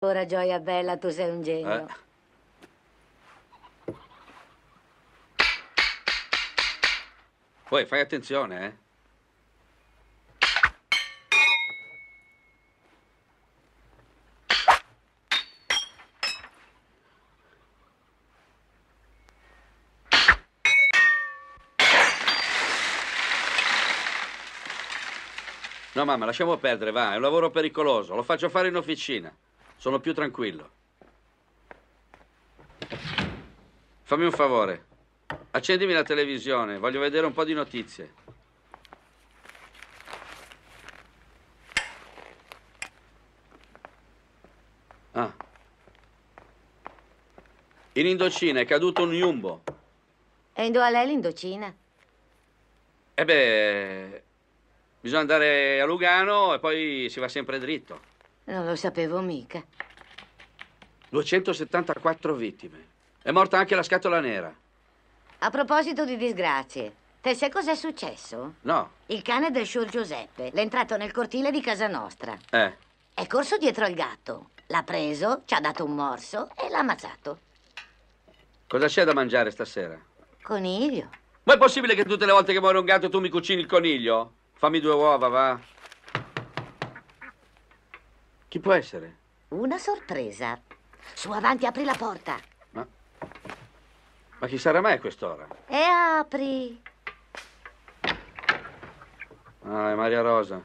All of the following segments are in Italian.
Ora, gioia bella, tu sei un genio. Eh. Poi fai attenzione, eh. No mamma, lasciamo perdere, va, è un lavoro pericoloso, lo faccio fare in officina. Sono più tranquillo. Fammi un favore. Accendimi la televisione, voglio vedere un po' di notizie. Ah. In Indocina è caduto un Yumbo. E in dove è l'Indocina? Eh beh, bisogna andare a Lugano e poi si va sempre dritto. Non lo sapevo mica. 274 vittime. È morta anche la scatola nera. A proposito di disgrazie, te sai cos'è successo? No. Il cane del Scior Giuseppe l'è entrato nel cortile di casa nostra. Eh. È corso dietro al gatto. L'ha preso, ci ha dato un morso e l'ha ammazzato. Cosa c'è da mangiare stasera? Coniglio. Ma è possibile che tutte le volte che muore un gatto tu mi cucini il coniglio? Fammi due uova, va. Chi può essere? Una sorpresa. Su, avanti, apri la porta. Ma, ma chi sarà mai a quest'ora? E apri. Ah, è Maria Rosa.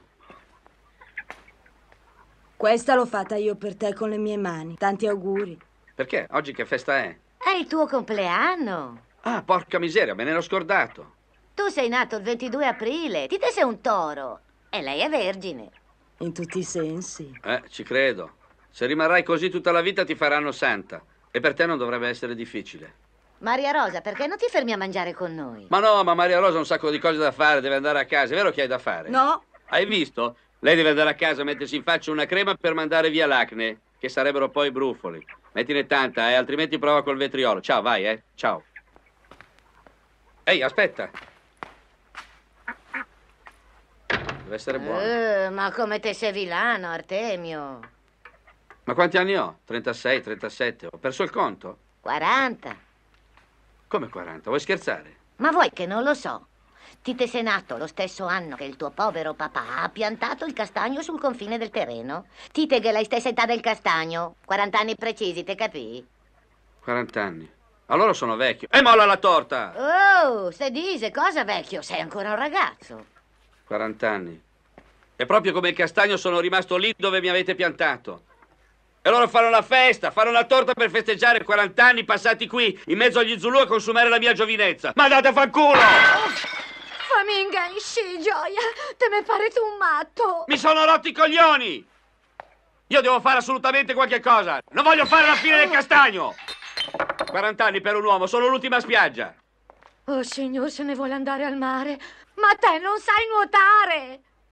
Questa l'ho fatta io per te con le mie mani. Tanti auguri. Perché? Oggi che festa è? È il tuo compleanno. Ah, porca miseria, me ne ero scordato. Tu sei nato il 22 aprile, ti te sei un toro e lei è vergine. In tutti i sensi. Eh, ci credo. Se rimarrai così tutta la vita ti faranno santa. E per te non dovrebbe essere difficile. Maria Rosa, perché non ti fermi a mangiare con noi? Ma no, ma Maria Rosa ha un sacco di cose da fare, deve andare a casa. È vero che hai da fare? No. Hai visto? Lei deve andare a casa a mettersi in faccia una crema per mandare via l'acne, che sarebbero poi brufoli. Mettine tanta, eh, altrimenti prova col vetriolo. Ciao, vai, eh. Ciao. Ehi, aspetta. deve essere buono. Uh, ma come te sei vilano, Artemio? Ma quanti anni ho? 36, 37? Ho perso il conto? 40. Come 40? Vuoi scherzare? Ma vuoi che non lo so? Ti te sei nato lo stesso anno che il tuo povero papà ha piantato il castagno sul confine del terreno. Tite che la stessa età del castagno. 40 anni precisi, te capì? 40 anni. Allora sono vecchio. E eh, molla la torta! Oh, se dice cosa vecchio, sei ancora un ragazzo. 40 anni. E proprio come il castagno sono rimasto lì dove mi avete piantato. E loro fanno la festa, fanno la torta per festeggiare 40 anni passati qui, in mezzo agli Zulu a consumare la mia giovinezza. Ma andate a fanculo! Faminga in sci, gioia! Te me pare tu un matto! Mi sono rotti i coglioni! Io devo fare assolutamente qualche cosa! Non voglio fare la fine del castagno! 40 anni per un uomo, sono l'ultima spiaggia! Oh, signor, se ne vuole andare al mare. Ma te non sai nuotare!